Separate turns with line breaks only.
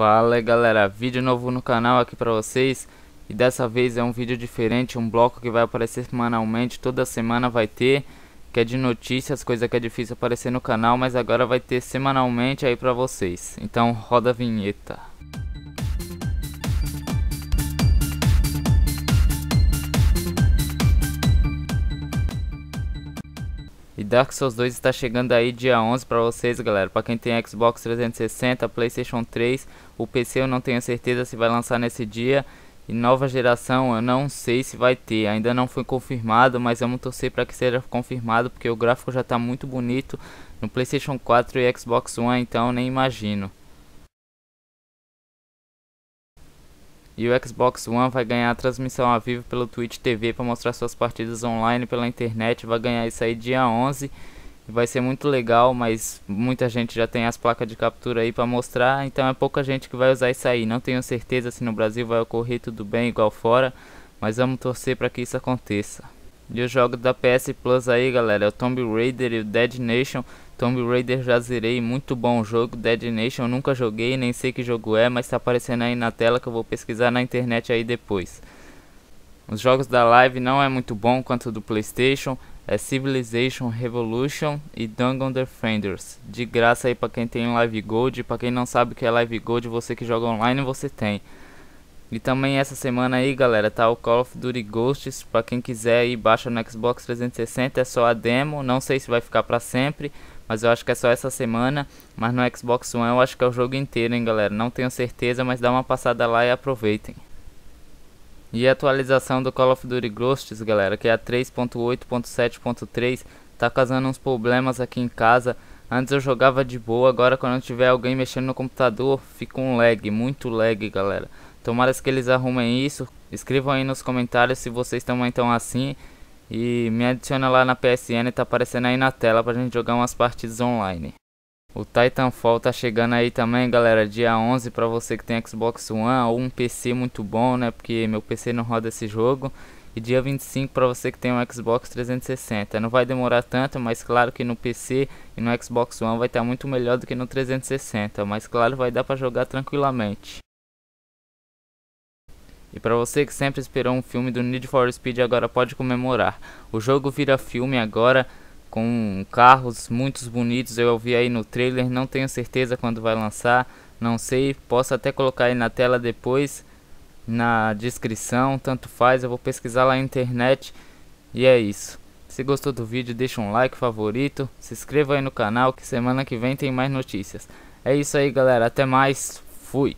Fala galera, vídeo novo no canal aqui pra vocês E dessa vez é um vídeo diferente, um bloco que vai aparecer semanalmente Toda semana vai ter, que é de notícias, coisa que é difícil aparecer no canal Mas agora vai ter semanalmente aí pra vocês Então roda a vinheta E Dark Souls 2 está chegando aí dia 11 para vocês, galera. Para quem tem Xbox 360, PlayStation 3, o PC eu não tenho certeza se vai lançar nesse dia. E nova geração eu não sei se vai ter, ainda não foi confirmado, mas vamos torcer para que seja confirmado, porque o gráfico já está muito bonito no PlayStation 4 e Xbox One, então nem imagino. E o Xbox One vai ganhar a transmissão ao vivo pelo Twitch TV para mostrar suas partidas online pela internet. Vai ganhar isso aí dia 11. Vai ser muito legal, mas muita gente já tem as placas de captura aí para mostrar, então é pouca gente que vai usar isso aí. Não tenho certeza se no Brasil vai ocorrer tudo bem igual fora, mas vamos torcer para que isso aconteça. E os jogos da PS Plus aí, galera, é o Tomb Raider e o Dead Nation. Tomb Raider já zerei, muito bom jogo. Dead Nation nunca joguei, nem sei que jogo é, mas tá aparecendo aí na tela que eu vou pesquisar na internet aí depois. Os jogos da Live não é muito bom quanto do PlayStation, é Civilization Revolution e Dungeon Defenders. De graça aí para quem tem Live Gold, para quem não sabe o que é Live Gold, você que joga online você tem. E também essa semana aí, galera, tá o Call of Duty Ghosts, para quem quiser aí baixa no Xbox 360, é só a demo, não sei se vai ficar para sempre, mas eu acho que é só essa semana, mas no Xbox One eu acho que é o jogo inteiro, hein, galera? Não tenho certeza, mas dá uma passada lá e aproveitem. E a atualização do Call of Duty Ghosts, galera, que é a 3.8.7.3, tá causando uns problemas aqui em casa. Antes eu jogava de boa, agora quando eu tiver alguém mexendo no computador, fica um lag, muito lag, galera. Tomara que eles arrumem isso. Escrevam aí nos comentários se vocês também estão então assim. E me adiciona lá na PSN, tá aparecendo aí na tela pra gente jogar umas partidas online. O Titanfall tá chegando aí também, galera, dia 11 para você que tem Xbox One ou um PC muito bom, né? Porque meu PC não roda esse jogo. E dia 25 para você que tem um Xbox 360. Não vai demorar tanto, mas claro que no PC e no Xbox One vai estar tá muito melhor do que no 360, mas claro, vai dar para jogar tranquilamente. E para você que sempre esperou um filme do Need for Speed, agora pode comemorar. O jogo vira filme agora com carros muito bonitos. Eu vi aí no trailer, não tenho certeza quando vai lançar, não sei, posso até colocar aí na tela depois na descrição, tanto faz, eu vou pesquisar lá na internet. E é isso. Se gostou do vídeo, deixa um like, favorito, se inscreva aí no canal que semana que vem tem mais notícias. É isso aí, galera, até mais. Fui.